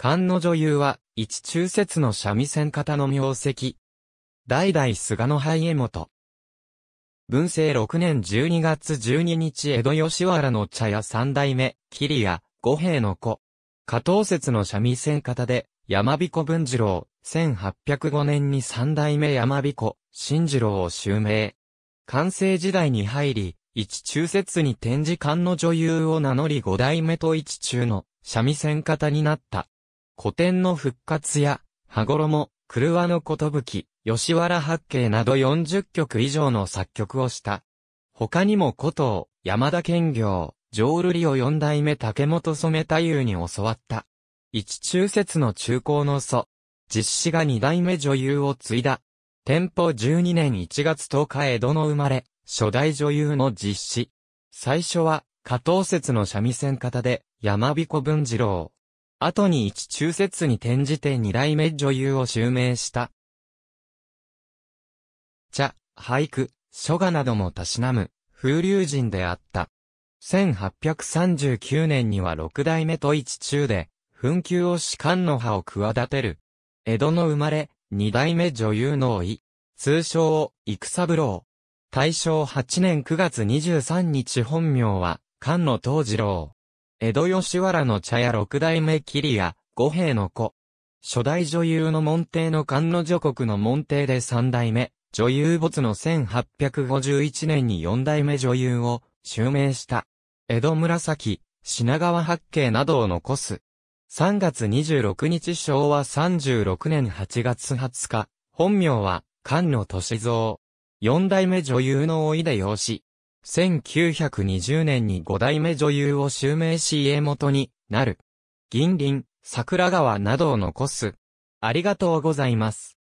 漢の女優は、一中節の三味線方の名跡。代々菅の灰江元。文政6年12月12日江戸吉原の茶屋三代目、桐谷、五兵の子。加藤節の三味線方で、山彦文次郎、1805年に三代目山彦、新次郎を襲名。完成時代に入り、一中節に展示館の女優を名乗り五代目と一中の三味線方になった。古典の復活や、羽衣、狂わのき、吉原八景など40曲以上の作曲をした。他にも古藤、山田兼業、浄瑠璃を四代目竹本染太夫に教わった。一中節の中高の祖。実施が二代目女優を継いだ。天保12年1月10日江戸の生まれ、初代女優の実施。最初は、加藤節の三味線方で、山彦文次郎、後に一中説に転じて二代目女優を襲名した。茶、俳句、書画などもたしなむ、風流人であった。1839年には六代目と一中で、紛糾を士官の葉を企てる。江戸の生まれ、二代目女優の老い。通称、を、育三郎。大正8年9月23日本名は、菅野藤次郎。江戸吉原の茶屋六代目桐谷、五兵の子。初代女優の門弟の菅野女国の門弟で三代目、女優没の1851年に四代目女優を襲名した。江戸紫、品川八景などを残す。3月26日昭和36年8月20日、本名は菅野歳三。四代目女優の老いで養子。1920年に5代目女優を襲名し家元になる。銀鱗、桜川などを残す。ありがとうございます。